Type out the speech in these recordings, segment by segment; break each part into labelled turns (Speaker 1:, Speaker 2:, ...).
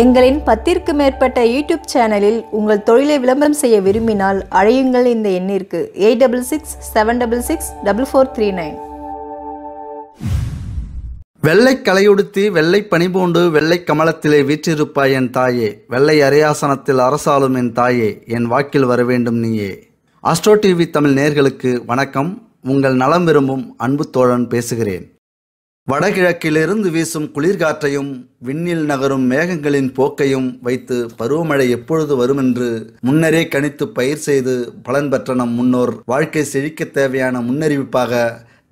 Speaker 1: எங்களின் பத்திற்கு மேற்பட்ட யூடியூப் சேனலில் உங்கள் தொழிலை விளம்பரம் செய்ய விரும்பினால் அழையுங்கள் இந்த எண்ணிற்கு eight double six seven double six double four three nine வெள்ளை கலையுடுத்தி வெள்ளை பனிபூண்டு வெள்ளை கமலத்திலே வீற்றிருப்பாய் என் தாயே வெள்ளை அரையாசனத்தில் அரசாலும் என் தாயே என் வாக்கில் வர வேண்டும் நீயே அஸ்ட்ரோ டிவி தமிழ் நேர்களுக்கு வணக்கம் உங்கள் நலம் விரும்பும் அன்பு தோழன் பேசுகிறேன் வடகிழக்கிலிருந்து வீசும் குளிர்காற்றையும் விண்ணில் நகரும் மேகங்களின் போக்கையும் வைத்து பருவமழை எப்பொழுது வரும் என்று முன்னரே கணித்து பயிர் செய்து பலன் பெற்ற நம் முன்னோர் வாழ்க்கை செழிக்க தேவையான முன்னறிவிப்பாக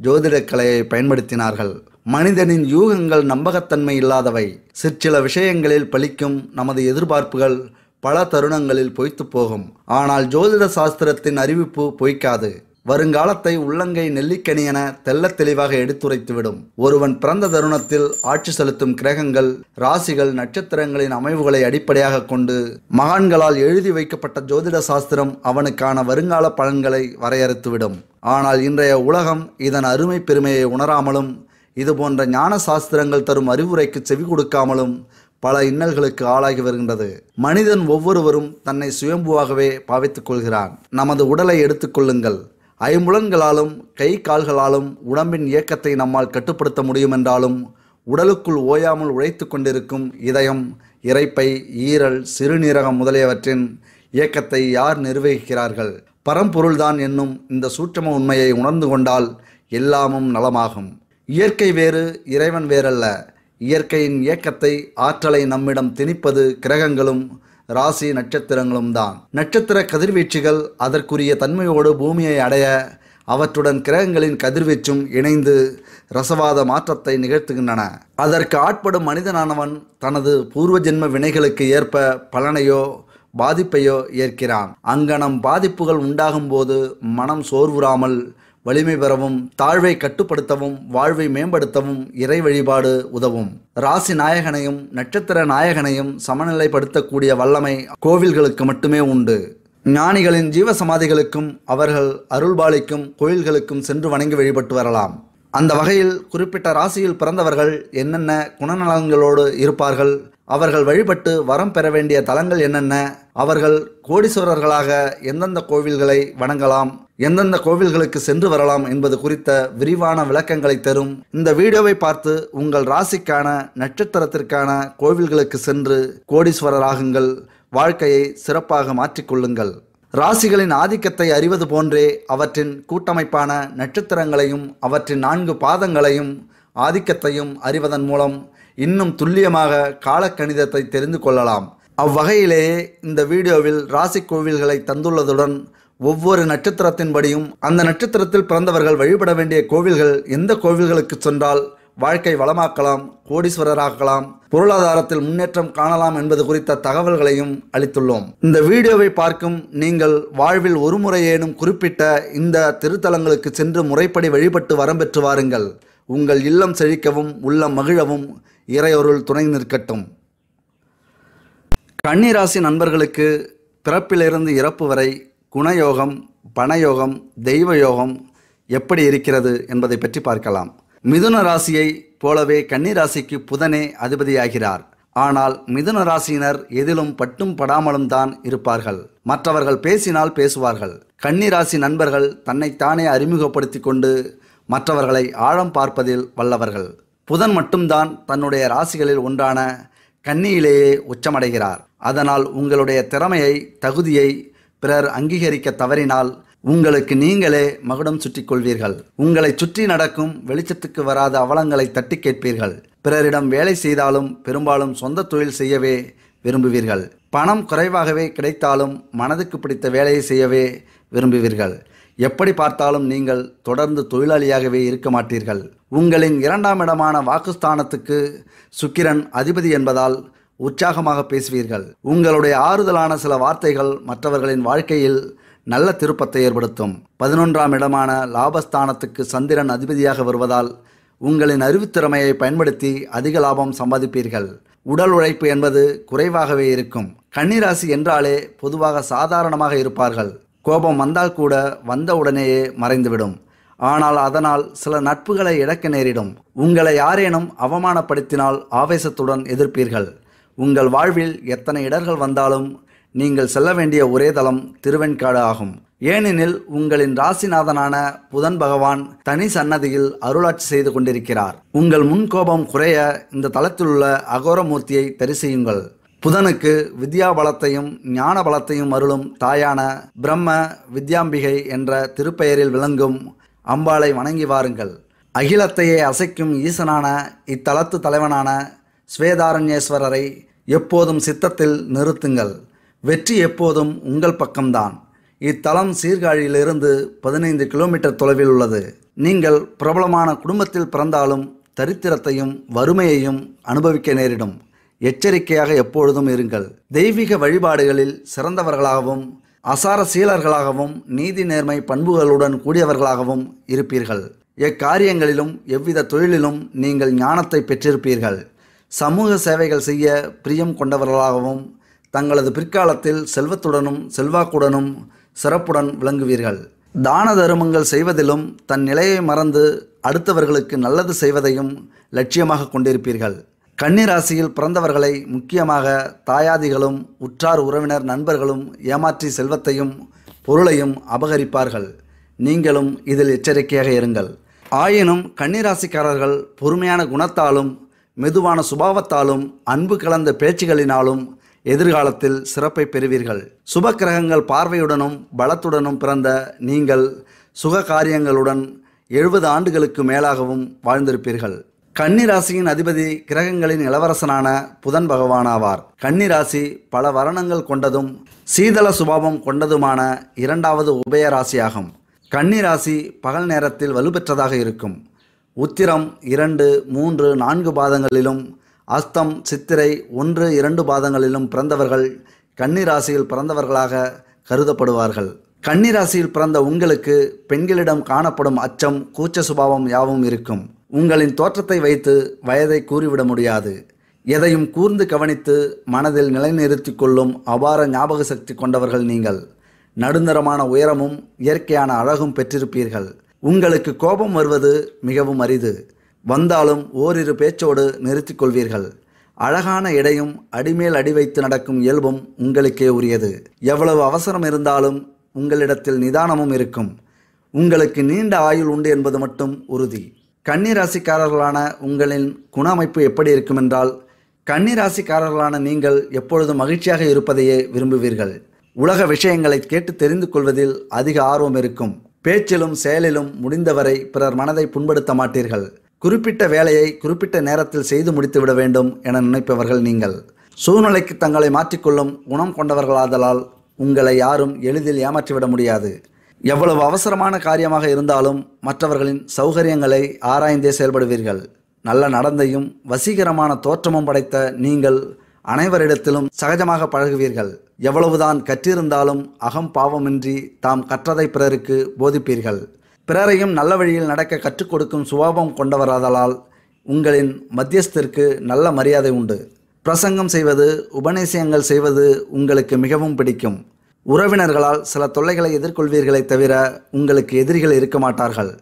Speaker 1: ஜோதிட கலையை பயன்படுத்தினார்கள் மனிதனின் யூகங்கள் நம்பகத்தன்மை இல்லாதவை சிற்சில விஷயங்களில் பலிக்கும் நமது எதிர்பார்ப்புகள் பல தருணங்களில் பொய்த்து போகும் ஆனால் ஜோதிட சாஸ்திரத்தின் அறிவிப்பு பொய்க்காது வருங்காலத்தை உள்ளங்கை நெல்லிக்கனி என தெல்ல தெளிவாக எடுத்துரைத்துவிடும் ஒருவன் பிறந்த தருணத்தில் ஆட்சி செலுத்தும் கிரகங்கள் ராசிகள் நட்சத்திரங்களின் அமைவுகளை அடிப்படையாக கொண்டு மகான்களால் எழுதி வைக்கப்பட்ட ஜோதிட சாஸ்திரம் அவனுக்கான வருங்கால பலன்களை வரையறுத்துவிடும் ஆனால் இன்றைய உலகம் இதன் அருமை பெருமையை உணராமலும் இதுபோன்ற ஞான சாஸ்திரங்கள் தரும் அறிவுரைக்கு செவி கொடுக்காமலும் பல இன்னல்களுக்கு ஆளாகி வருகின்றது மனிதன் ஒவ்வொருவரும் தன்னை சுயம்புவாகவே பாவித்துக் கொள்கிறான் நமது உடலை எடுத்துக்கொள்ளுங்கள் ஐம்புலன்களாலும் கை கால்களாலும் உடம்பின் இயக்கத்தை நம்மால் கட்டுப்படுத்த முடியும் என்றாலும் உடலுக்குள் ஓயாமல் உழைத்து கொண்டிருக்கும் இதயம் இறைப்பை ஈரல் சிறுநீரகம் முதலியவற்றின் இயக்கத்தை யார் நிர்வகிக்கிறார்கள் பரம்பொருள்தான் என்னும் இந்த சூட்சம உண்மையை உணர்ந்து கொண்டால் எல்லாமும் நலமாகும் இயற்கை வேறு இறைவன் வேறல்ல இயற்கையின் இயக்கத்தை ஆற்றலை நம்மிடம் திணிப்பது கிரகங்களும் ராசி நட்சத்திரங்களும் தான் நட்சத்திர கதிர்வீச்சுகள் அதற்குரிய தன்மையோடு பூமியை அடைய அவற்றுடன் கிரகங்களின் கதிர்வீச்சும் இணைந்து ரசவாத மாற்றத்தை நிகழ்த்துகின்றன அதற்கு ஆட்படும் மனிதனானவன் தனது பூர்வ ஜென்ம வினைகளுக்கு ஏற்ப பலனையோ பாதிப்பையோ ஏற்கிறான் அங்கனம் பாதிப்புகள் உண்டாகும்போது மனம் சோர்வுறாமல் வலிமை பெறவும் தாழ்வை கட்டுப்படுத்தவும் வாழ்வை மேம்படுத்தவும் இறை வழிபாடு உதவும் ராசி நாயகனையும் நட்சத்திர நாயகனையும் சமநிலைப்படுத்தக்கூடிய வல்லமை கோவில்களுக்கு மட்டுமே உண்டு ஞானிகளின் ஜீவசமாதிகளுக்கும் அவர்கள் அருள்பாலிக்கும் கோயில்களுக்கும் சென்று வணங்கி வழிபட்டு வரலாம் அந்த வகையில் குறிப்பிட்ட ராசியில் பிறந்தவர்கள் என்னென்ன குணநலன்களோடு இருப்பார்கள் அவர்கள் வழிபட்டு வரம் பெற வேண்டிய தலங்கள் என்னென்ன அவர்கள் கோடீஸ்வரர்களாக எந்தெந்த கோவில்களை வணங்கலாம் எந்தெந்த கோவில்களுக்கு சென்று வரலாம் என்பது குறித்த விரிவான விளக்கங்களை தரும் இந்த வீடியோவை பார்த்து உங்கள் ராசிக்கான நட்சத்திரத்திற்கான கோவில்களுக்கு சென்று கோடீஸ்வரராகுங்கள் வாழ்க்கையை சிறப்பாக மாற்றிக்கொள்ளுங்கள் ராசிகளின் ஆதிக்கத்தை அறிவது போன்றே அவற்றின் கூட்டமைப்பான நட்சத்திரங்களையும் அவற்றின் நான்கு பாதங்களையும் ஆதிக்கத்தையும் அறிவதன் மூலம் இன்னும் துல்லியமாக காலக்கணிதத்தை தெரிந்து கொள்ளலாம் அவ்வகையிலேயே இந்த வீடியோவில் ராசி கோவில்களை தந்துள்ளதுடன் ஒவ்வொரு நட்சத்திரத்தின்படியும் அந்த நட்சத்திரத்தில் பிறந்தவர்கள் வழிபட வேண்டிய கோவில்கள் எந்த கோவில்களுக்கு சென்றால் வாழ்க்கை வளமாக்கலாம் கோடீஸ்வரராகலாம் பொருளாதாரத்தில் முன்னேற்றம் காணலாம் என்பது குறித்த தகவல்களையும் அளித்துள்ளோம் இந்த வீடியோவை பார்க்கும் நீங்கள் வாழ்வில் ஒரு முறையேனும் குறிப்பிட்ட இந்த திருத்தலங்களுக்கு சென்று முறைப்படி வழிபட்டு வரம் பெற்று வாருங்கள் உங்கள் இல்லம் செழிக்கவும் உள்ளம் மகிழவும் இறையொருள் துணை நிற்கட்டும் கன்னிராசி நண்பர்களுக்கு பிறப்பிலிருந்து இறப்பு வரை குணயோகம் பணயோகம் தெய்வ யோகம் எப்படி இருக்கிறது என்பதை பற்றி பார்க்கலாம் மிதுன ராசியை போலவே கன்னி ராசிக்கு புதனே அதிபதியாகிறார் ஆனால் மிதுன ராசியினர் எதிலும் பட்டும் படாமலும் தான் இருப்பார்கள் மற்றவர்கள் பேசினால் பேசுவார்கள் கன்னி ராசி நண்பர்கள் தன்னைத்தானே அறிமுகப்படுத்தி கொண்டு மற்றவர்களை ஆழம் பார்ப்பதில் வல்லவர்கள் புதன் மட்டும்தான் தன்னுடைய ராசிகளில் ஒன்றான கன்னியிலேயே உச்சமடைகிறார் அதனால் உங்களுடைய திறமையை தகுதியை பிறர் அங்கீகரிக்க தவறினால் உங்களுக்கு நீங்களே மகுடம் சுற்றி கொள்வீர்கள் உங்களை சுற்றி நடக்கும் வெளிச்சத்துக்கு வராத அவலங்களை தட்டி கேட்பீர்கள் பிறரிடம் வேலை செய்தாலும் பெரும்பாலும் சொந்த தொழில் செய்யவே விரும்புவீர்கள் பணம் குறைவாகவே கிடைத்தாலும் மனதுக்கு பிடித்த வேலையை செய்யவே விரும்புவீர்கள் எப்படி பார்த்தாலும் நீங்கள் தொடர்ந்து தொழிலாளியாகவே இருக்க மாட்டீர்கள் உங்களின் இரண்டாம் இடமான வாக்குஸ்தானத்துக்கு சுக்கிரன் அதிபதி என்பதால் உற்சாகமாக பேசுவீர்கள் உங்களுடைய ஆறுதலான சில வார்த்தைகள் மற்றவர்களின் வாழ்க்கையில் நல்ல திருப்பத்தை ஏற்படுத்தும் பதினொன்றாம் இடமான லாபஸ்தானத்துக்கு சந்திரன் அதிபதியாக வருவதால் உங்களின் அறிவுத்திறமையை பயன்படுத்தி அதிக லாபம் சம்பாதிப்பீர்கள் உடல் உழைப்பு என்பது குறைவாகவே இருக்கும் கன்னிராசி என்றாலே பொதுவாக சாதாரணமாக இருப்பார்கள் கோபம் வந்தால் கூட வந்த உடனேயே மறைந்துவிடும் ஆனால் அதனால் சில நட்புகளை இழக்க நேரிடும் உங்களை யாரேனும் அவமானப்படுத்தினால் ஆவேசத்துடன் எதிர்ப்பீர்கள் உங்கள் வாழ்வில் எத்தனை இடர்கள் வந்தாலும் நீங்கள் செல்ல வேண்டிய ஒரே தளம் திருவெண்காடு ஆகும் ஏனெனில் உங்களின் ராசிநாதனான புதன் பகவான் தனி சன்னதியில் அருளாட்சி செய்து கொண்டிருக்கிறார் உங்கள் முன்கோபம் குறைய இந்த தளத்திலுள்ள அகோரமூர்த்தியை தரிசியுங்கள் புதனுக்கு வித்யா பலத்தையும் ஞான பலத்தையும் அருளும் தாயான பிரம்ம வித்யாம்பிகை என்ற திருப்பெயரில் விளங்கும் அம்பாளை வணங்கி வாருங்கள் அகிலத்தையே அசைக்கும் ஈசனான இத்தலத்து தலைவனான ஸ்வேதாரண்யேஸ்வரரை எப்போதும் சித்தத்தில் நிறுத்துங்கள் வெற்றி எப்போதும் உங்கள் பக்கம்தான் இத்தலம் சீர்காழியிலிருந்து பதினைந்து கிலோமீட்டர் தொலைவில் உள்ளது நீங்கள் பிரபலமான குடும்பத்தில் பிறந்தாலும் தரித்திரத்தையும் வறுமையையும் அனுபவிக்க நேரிடும் எச்சரிக்கையாக எப்பொழுதும் இருங்கள் தெய்வீக வழிபாடுகளில் சிறந்தவர்களாகவும் அசார சீலர்களாகவும் நீதி நேர்மை பண்புகளுடன் கூடியவர்களாகவும் இருப்பீர்கள் எக்காரியங்களிலும் எவ்வித தொழிலிலும் நீங்கள் ஞானத்தை பெற்றிருப்பீர்கள் சமூக சேவைகள் செய்ய பிரியம் கொண்டவர்களாகவும் தங்களது பிற்காலத்தில் செல்வத்துடனும் செல்வாக்குடனும் சிறப்புடன் விளங்குவீர்கள் தான தருமங்கள் செய்வதிலும் தன் நிலையை மறந்து அடுத்தவர்களுக்கு நல்லது செய்வதையும் லட்சியமாக கொண்டிருப்பீர்கள் கன்னிராசியில் பிறந்தவர்களை முக்கியமாக தாயாதிகளும் உற்றார் உறவினர் நண்பர்களும் ஏமாற்றி செல்வத்தையும் பொருளையும் அபகரிப்பார்கள் நீங்களும் இதில் எச்சரிக்கையாக இருங்கள் ஆயினும் கன்னிராசிக்காரர்கள் பொறுமையான குணத்தாலும் மெதுவான சுபாவத்தாலும் அன்பு கலந்த பேச்சுகளினாலும் எதிர்காலத்தில் சிறப்பை பெறுவீர்கள் சுப கிரகங்கள் பார்வையுடனும் பலத்துடனும் பிறந்த நீங்கள் சுக காரியங்களுடன் எழுபது ஆண்டுகளுக்கு மேலாகவும் வாழ்ந்திருப்பீர்கள் கன்னிராசியின் அதிபதி கிரகங்களின் இளவரசனான புதன் பகவானாவார் கன்னிராசி பல வரணங்கள் கொண்டதும் சீதள சுபாவம் கொண்டதுமான இரண்டாவது உபய ராசியாகும் பகல் நேரத்தில் வலுப்பெற்றதாக இருக்கும் உத்திரம் இரண்டு மூன்று நான்கு பாதங்களிலும் அஸ்தம் சித்திரை ஒன்று இரண்டு பாதங்களிலும் பிறந்தவர்கள் கன்னிராசியில் பிறந்தவர்களாக கருதப்படுவார்கள் கன்னிராசியில் பிறந்த உங்களுக்கு பெண்களிடம் காணப்படும் அச்சம் கூச்ச சுபாவம் யாவும் இருக்கும் உங்களின் தோற்றத்தை வைத்து வயதை கூறிவிட முடியாது எதையும் கூர்ந்து கவனித்து மனதில் நிலைநிறுத்தி கொள்ளும் அபார ஞாபக சக்தி கொண்டவர்கள் நீங்கள் நடுந்தரமான உயரமும் இயற்கையான அழகும் பெற்றிருப்பீர்கள் உங்களுக்கு கோபம் வருவது மிகவும் அரிது வந்தாலும் ஓரிரு பேச்சோடு நிறுத்திக் கொள்வீர்கள் அழகான எடையும் அடிமேல் அடி வைத்து நடக்கும் இயல்பும் உங்களுக்கே உரியது எவ்வளவு அவசரம் இருந்தாலும் உங்களிடத்தில் நிதானமும் இருக்கும் உங்களுக்கு நீண்ட ஆயுள் உண்டு என்பது மட்டும் உறுதி கன்னிராசிக்காரர்களான உங்களின் குண அமைப்பு எப்படி இருக்கும் என்றால் கன்னிராசிக்காரர்களான நீங்கள் எப்பொழுதும் மகிழ்ச்சியாக இருப்பதையே விரும்புவீர்கள் உலக விஷயங்களை கேட்டு தெரிந்து கொள்வதில் அதிக ஆர்வம் இருக்கும் பேச்சிலும் செயலிலும் முடிந்தவரை பிறர் மனதை புண்படுத்த மாட்டீர்கள் குறிப்பிட்ட வேலையை குறிப்பிட்ட நேரத்தில் செய்து முடித்துவிட வேண்டும் என நினைப்பவர்கள் நீங்கள் சூழ்நிலைக்கு தங்களை மாற்றிக்கொள்ளும் குணம் கொண்டவர்களாதலால் உங்களை யாரும் எளிதில் ஏமாற்றிவிட முடியாது எவ்வளவு அவசரமான காரியமாக இருந்தாலும் மற்றவர்களின் சௌகரியங்களை ஆராய்ந்தே செயல்படுவீர்கள் நல்ல நடந்தையும் வசீகரமான தோற்றமும் படைத்த நீங்கள் அனைவரிடத்திலும் சகஜமாக பழகுவீர்கள் எவ்வளவுதான் கற்றிருந்தாலும் அகம் பாவமின்றி தாம் கற்றதை பிறருக்கு போதிப்பீர்கள் பிறரையும் நல்ல வழியில் நடக்க கற்றுக் கொடுக்கும் சுபாவம் கொண்டவராதலால் உங்களின் மத்தியஸ்திற்கு நல்ல மரியாதை உண்டு பிரசங்கம் செய்வது உபநேசியங்கள் செய்வது உங்களுக்கு மிகவும் பிடிக்கும் உறவினர்களால் சில தொல்லைகளை எதிர்கொள்வீர்களே தவிர உங்களுக்கு எதிரிகள் இருக்க மாட்டார்கள்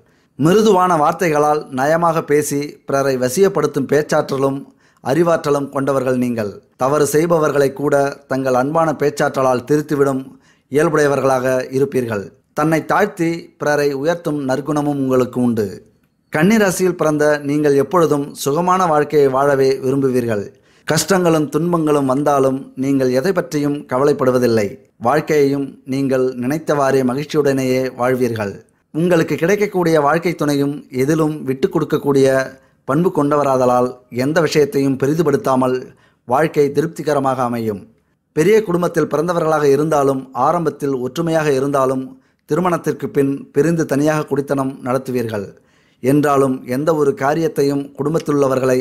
Speaker 1: மிருதுவான வார்த்தைகளால் நயமாக பேசி பிறரை வசியப்படுத்தும் பேச்சாற்றலும் அறிவாற்றலும் கொண்டவர்கள் நீங்கள் தவறு செய்பவர்களை கூட தங்கள் அன்பான பேச்சாற்றலால் திருத்திவிடும் இயல்புடையவர்களாக இருப்பீர்கள் தன்னை தாழ்த்தி பிறரை உயர்த்தும் நற்குணமும் உங்களுக்கு உண்டு கன்னிராசியில் பிறந்த நீங்கள் எப்பொழுதும் சுகமான வாழ்க்கையை வாழவே விரும்புவீர்கள் கஷ்டங்களும் துன்பங்களும் வந்தாலும் நீங்கள் எதை பற்றியும் கவலைப்படுவதில்லை வாழ்க்கையையும் நீங்கள் நினைத்தவாறே மகிழ்ச்சியுடனேயே வாழ்வீர்கள் உங்களுக்கு கிடைக்கக்கூடிய வாழ்க்கை துணையும் எதிலும் விட்டு கொடுக்கக்கூடிய பண்பு கொண்டவராதலால் எந்த விஷயத்தையும் பெரிதுபடுத்தாமல் வாழ்க்கை திருப்திகரமாக அமையும் பெரிய குடும்பத்தில் பிறந்தவர்களாக இருந்தாலும் ஆரம்பத்தில் ஒற்றுமையாக இருந்தாலும் திருமணத்திற்கு பின் பிரிந்து தனியாக குடித்தனம் நடத்துவீர்கள் என்றாலும் எந்த ஒரு காரியத்தையும் குடும்பத்திலுள்ளவர்களை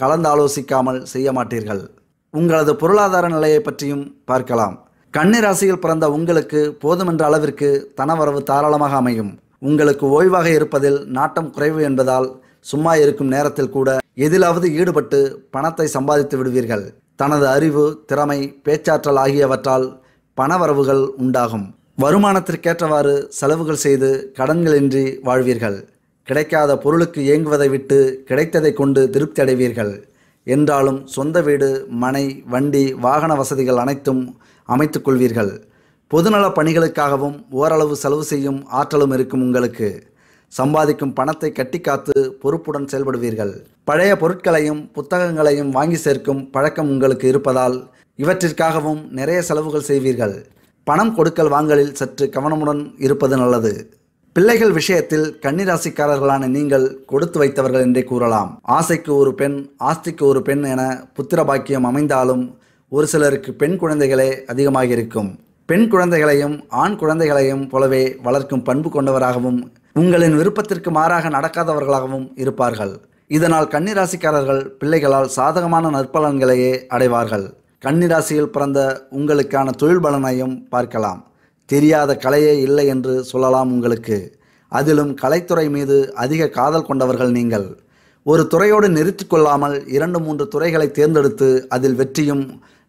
Speaker 1: கலந்தாலோசிக்காமல் செய்ய மாட்டீர்கள் உங்களது பொருளாதார நிலையை பற்றியும் பார்க்கலாம் கன்னிராசியில் பிறந்த உங்களுக்கு போதுமென்ற அளவிற்கு தனவரவு தாராளமாக அமையும் உங்களுக்கு ஓய்வாக இருப்பதில் நாட்டம் குறைவு என்பதால் சும்மா இருக்கும் நேரத்தில் கூட எதிலாவது ஈடுபட்டு பணத்தை சம்பாதித்து விடுவீர்கள் தனது அறிவு திறமை பேச்சாற்றல் ஆகியவற்றால் பணவரவுகள் உண்டாகும் வருமானத்திற்கேற்றவாறு செலவுகள் செய்து கடன்களின்றி வாழ்வீர்கள் கிடைக்காத பொருளுக்கு இயங்குவதை விட்டு கிடைத்ததை கொண்டு திருப்தி அடைவீர்கள் என்றாலும் சொந்த வீடு மனை வண்டி வாகன வசதிகள் அனைத்தும் அமைத்துக்கொள்வீர்கள் கொள்வீர்கள் பொதுநல பணிகளுக்காகவும் ஓரளவு செலவு செய்யும் ஆற்றலும் இருக்கும் உங்களுக்கு சம்பாதிக்கும் பணத்தை கட்டி காத்து பொறுப்புடன் செயல்படுவீர்கள் பழைய பொருட்களையும் புத்தகங்களையும் வாங்கி சேர்க்கும் பழக்கம் உங்களுக்கு இருப்பதால் இவற்றிற்காகவும் நிறைய செலவுகள் செய்வீர்கள் பணம் கொடுக்கல் வாங்கலில் சற்று கவனமுடன் இருப்பது நல்லது பிள்ளைகள் விஷயத்தில் கன்னிராசிக்காரர்களான நீங்கள் கொடுத்து வைத்தவர்கள் என்றே கூறலாம் ஆசைக்கு ஒரு பெண் ஆஸ்திக்கு ஒரு பெண் என புத்திர பாக்கியம் அமைந்தாலும் ஒரு சிலருக்கு பெண் குழந்தைகளே அதிகமாக இருக்கும் பெண் குழந்தைகளையும் ஆண் குழந்தைகளையும் போலவே வளர்க்கும் பண்பு கொண்டவராகவும் உங்களின் விருப்பத்திற்கு மாறாக நடக்காதவர்களாகவும் இருப்பார்கள் இதனால் கன்னிராசிக்காரர்கள் பிள்ளைகளால் சாதகமான நற்பலன்களையே அடைவார்கள் கன்னிராசியில் பிறந்த உங்களுக்கான தொழில் பலனையும் பார்க்கலாம் தெரியாத கலையே இல்லை என்று சொல்லலாம் உங்களுக்கு அதிலும் கலைத்துறை மீது அதிக காதல் கொண்டவர்கள் நீங்கள் ஒரு துறையோடு நிறுத்தி கொள்ளாமல் இரண்டு மூன்று துறைகளை தேர்ந்தெடுத்து அதில் வெற்றியும்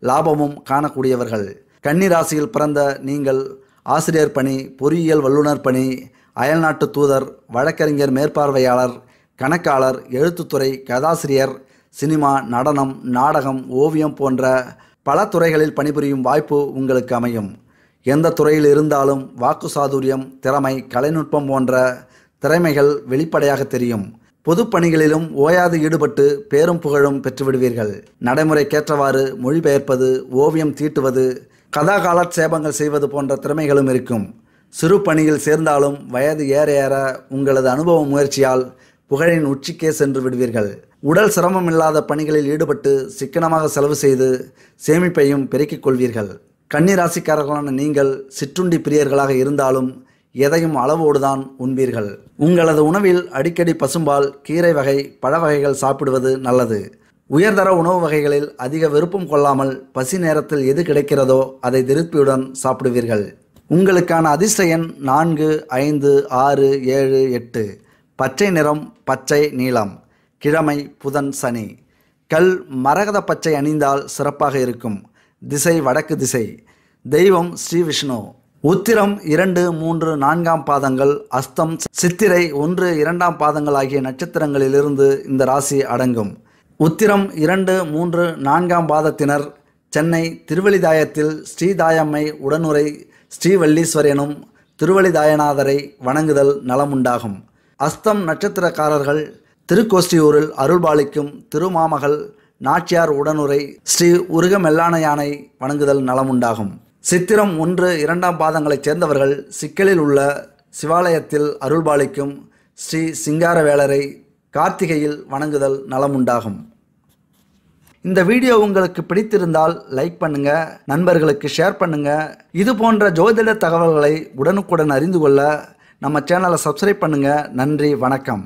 Speaker 1: லாபமும் காணக்கூடியவர்கள் கன்னிராசியில் பிறந்த நீங்கள் ஆசிரியர் பணி பொறியியல் வல்லுநர் பணி அயல்நாட்டு தூதர் வழக்கறிஞர் மேற்பார்வையாளர் கணக்காளர் எழுத்துத்துறை கதாசிரியர் சினிமா நடனம் நாடகம் ஓவியம் போன்ற பல துறைகளில் பணிபுரியும் வாய்ப்பு உங்களுக்கு அமையும் எந்த துறையில் இருந்தாலும் வாக்கு சாதுரியம் திறமை கலைநுட்பம் போன்ற திறமைகள் வெளிப்படையாக தெரியும் பொது பணிகளிலும் ஓயாது ஈடுபட்டு பேரும் புகழும் பெற்றுவிடுவீர்கள் நடைமுறைக்கேற்றவாறு மொழிபெயர்ப்பது ஓவியம் தீட்டுவது கதாகாலட்சேபங்கள் செய்வது போன்ற திறமைகளும் இருக்கும் சிறு பணியில் சேர்ந்தாலும் வயது ஏற ஏற உங்களது அனுபவ முயற்சியால் புகழின் உச்சிக்கே சென்று விடுவீர்கள் உடல் சிரமம் இல்லாத பணிகளில் ஈடுபட்டு சிக்கனமாக செலவு செய்து சேமிப்பையும் பெருக்கிக் கொள்வீர்கள் கன்னிராசிக்காரர்களான நீங்கள் சிற்றுண்டி பிரியர்களாக இருந்தாலும் எதையும் அளவோடு தான் உண்பீர்கள் உங்களது உணவில் அடிக்கடி பசும்பால் கீரை வகை பழ வகைகள் சாப்பிடுவது நல்லது உயர்தர உணவு வகைகளில் அதிக விருப்பம் கொள்ளாமல் பசி நேரத்தில் எது கிடைக்கிறதோ அதை திருப்தியுடன் சாப்பிடுவீர்கள் உங்களுக்கான அதிர்ஷ்ட எண் நான்கு ஐந்து ஆறு ஏழு எட்டு பச்சை நிறம் பச்சை நீளம் கிழமை புதன் சனி கல் மரகத பச்சை அணிந்தால் சிறப்பாக இருக்கும் திசை வடக்கு திசை தெய்வம் ஸ்ரீ விஷ்ணு உத்திரம் இரண்டு மூன்று நான்காம் பாதங்கள் அஸ்தம் சித்திரை ஒன்று இரண்டாம் பாதங்கள் ஆகிய நட்சத்திரங்களிலிருந்து இந்த ராசி அடங்கும் உத்திரம் இரண்டு மூன்று நான்காம் பாதத்தினர் சென்னை திருவெளிதாயத்தில் ஸ்ரீதாயம்மை உடனுரை ஸ்ரீவல்லீஸ்வர் எனும் வணங்குதல் நலமுண்டாகும் அஸ்தம் நட்சத்திரக்காரர்கள் திருக்கோஷ்டியூரில் அருள்பாலிக்கும் திருமாமகள் நாச்சியார் உடனுரை ஸ்ரீ உருகமெல்லானையானை வணங்குதல் நலமுண்டாகும் சித்திரம் ஒன்று இரண்டாம் பாதங்களைச் சேர்ந்தவர்கள் சிக்கலில் உள்ள சிவாலயத்தில் அருள்பாலிக்கும் ஸ்ரீ சிங்காரவேலரை கார்த்திகையில் வணங்குதல் நலமுண்டாகும் இந்த வீடியோ உங்களுக்கு பிடித்திருந்தால் லைக் பண்ணுங்க நண்பர்களுக்கு ஷேர் பண்ணுங்க இது போன்ற ஜோதிட தகவல்களை உடனுக்குடன் அறிந்து கொள்ள நம்ம சேனலை சப்ஸ்கிரைப் பண்ணுங்க நன்றி வணக்கம்